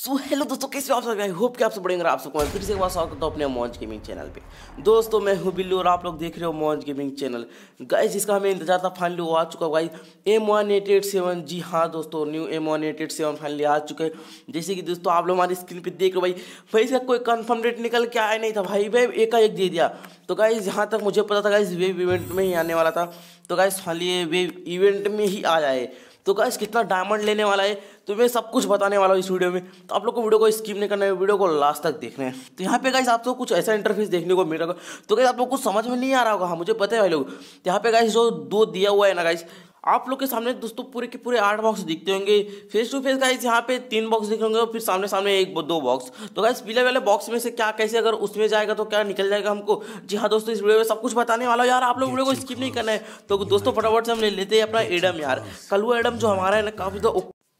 So hello दोस्तों कैसे आप सब आई होप कि आप सब बढ़ेंगे आप सबको फिर से एक बार स्वागत करता हूँ अपने मौज गेमिंग चैनल पे दोस्तों मैं हूँ बिल्लू और आप लोग देख रहे हो मौज गेमिंग चैनल गाइस इसका हमें इंतजार था फाइनली वो आ चुका है M one eight eight seven जी हाँ दोस्तों new M one eight eight seven finally आ चुके हैं जैसे कि दोस्तों आप लोग हमारी स्क्रीन पर देख रहे हो भाई भाई इसका कोई कन्फर्म डेट निकल के आया नहीं था भाई भाई एक का एक दे दिया तो गाइज यहाँ तक मुझे पता था गाइज वेब इवेंट में ही आने वाला था तो गाइज फाइनली वेब इवेंट में ही आ जाए तो गाइज कितना डायमंड लेने वाला है तो मैं सब कुछ बताने वाला हूँ इस वीडियो में तो आप लोग को वीडियो को स्किप नहीं करना है वीडियो को लास्ट तक देखना है तो यहाँ पे गाइस आपको कुछ ऐसा इंटरफेस देखने को मिलेगा तो गाइस आप लोग कुछ समझ में नहीं आ रहा होगा हाँ मुझे पता है भाई लोग तो यहाँ पे गाइस जो दो दिया हुआ है ना गाइस आप लोग के सामने दोस्तों पूरे के पूरे आठ बॉक्स दिखते होंगे फेस टू फेस गाइस यहाँ पे तीन बॉक्स दिखे होंगे और फिर सामने सामने एक दो बॉक्स तो गाइस पीले वाले बॉक्स में से क्या कैसे अगर उसमें जाएगा तो क्या निकल जाएगा हमको जी हाँ दोस्तों इस वीडियो में सब कुछ बताने वाला यार आप लोग वीडियो को स्किप नहीं हाँ। करना है तो दोस्तों फटाफट से हम ले लेते हैं अपना एडम यार हाँ। कलुआ एडम जो हमारा है ना काफी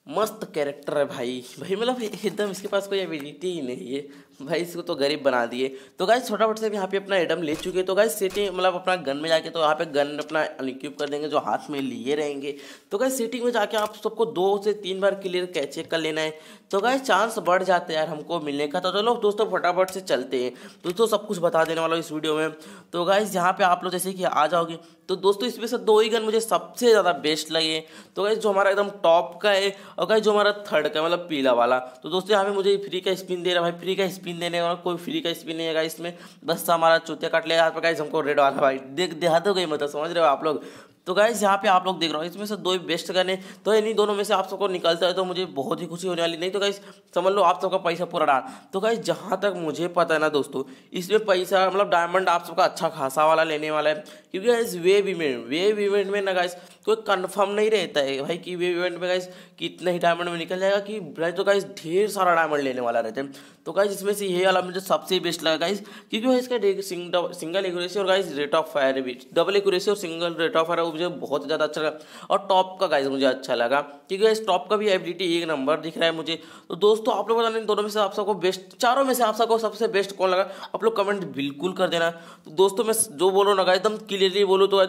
मस्त कैरेक्टर है भाई भाई मतलब एकदम इसके पास कोई एबिलिटी ही नहीं है भाई इसको तो गरीब बना दिए तो गाइज फटाफट से यहाँ पे अपना एडम ले चुके तो गाइस सेटिंग मतलब अपना गन में जाके तो यहाँ पे गन अपना इक्विप कर देंगे जो हाथ में लिए रहेंगे तो गाइस सेटिंग में जाके आप सबको दो से तीन बार क्लियर चेक कर लेना है तो गाइस चांस बढ़ जाते हैं यार हमको मिलने का तो चलो दोस्तों फटाफट से चलते हैं दोस्तों सब कुछ बता देने वाला इस वीडियो में तो गाइस यहाँ पे आप लोग जैसे कि आ जाओगे तो दोस्तों इसमें से दो ही गन मुझे सबसे ज़्यादा बेस्ट लगे तो गाइस जो हमारा एकदम टॉप का है और गाइस जो हमारा थर्ड का मतलब पीला वाला तो दोस्तों यहाँ पे मुझे फ्री का स्पिन दे रहा है भाई फ्री का स्पिन स्पिन देने वाला कोई फ्री का स्पिन नहीं है इसमें बस हमारा चूतिया काट लिया यहाँ पर गाइस हमको रेड वाला भाई देख देहा हो गई मतलब समझ रहे हो आप लोग तो गाइस यहाँ पे आप लोग देख रहे हो इसमें से दो ही बेस्ट गन है तो इन्हीं दोनों में से आप सबको निकलता है तो मुझे बहुत ही खुशी होने वाली नहीं तो गाइस समझ लो आप सबका पैसा पूरा डाल तो गाइस जहाँ तक मुझे पता है ना दोस्तों इसमें पैसा मतलब डायमंड आप सबका अच्छा खासा वाला लेने वाला है क्योंकि guys web event web event में ना गाइस कोई कन्फर्म नहीं रहता है भाई कि वे इवेंट में गाइस कितना ही डायमंड में निकल जाएगा कि भाई तो गाइस ढेर सारा डायमंड लेने वाला रहता है तो गाइस इसमें से ये वाला मुझे सबसे बेस्ट लगा गाइस क्योंकि भाई इसका सिंगल एक्यूरेसी और गाइस रेट ऑफ फायर भी डबल एक्यूरेसी और सिंगल रेट ऑफ फायर मुझे बहुत ज़्यादा अच्छा लगा और टॉप का गाइस मुझे अच्छा लगा क्योंकि गाइस टॉप का भी एबिलिटी एक नंबर दिख रहा है मुझे तो दोस्तों आप लोग बता दें दोनों में से आप सबको बेस्ट चारों में से आप सबको सबसे बेस्ट कौन लगा आप लोग कमेंट बिल्कुल कर देना तो दोस्तों मैं जो बोलो ना एकदम क्लियरली बोलो तो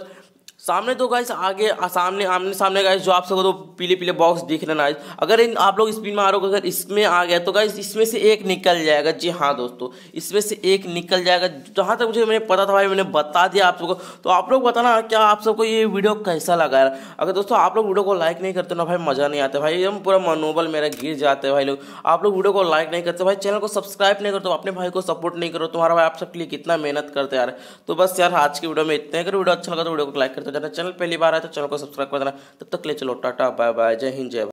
सामने तो गाइस आगे सामने आमने सामने गाइस जो आप सबको तो पीले पीले बॉक्स दिख रहे नाइस अगर इन आप लोग स्पिन में आ रहे अगर इसमें आ गया तो गाइस इसमें से एक निकल जाएगा जी हाँ दोस्तों इसमें से एक निकल जाएगा जहाँ तक मुझे मैंने पता था भाई मैंने बता दिया आप सबको तो आप लोग बताना क्या आप सबको ये वीडियो कैसा लगा अगर दोस्तों आप लोग वीडियो को लाइक नहीं करते ना भाई मज़ा नहीं आता भाई एकदम पूरा मनोबल मेरा गिर जाता है भाई लोग आप लोग वीडियो को लाइक नहीं करते भाई चैनल को सब्सक्राइब नहीं करते अपने भाई को सपोर्ट नहीं करो तुम्हारा भाई आप सबके लिए कितना मेहनत करते यार तो बस यार आज की वीडियो में इतने अगर वीडियो अच्छा लगा तो वीडियो को लाइक करते चैनल पहली बार आए तो चैनल को सब्सक्राइब कर देना तब तक ले चलो टाटा बाय बाय जय हिंद जय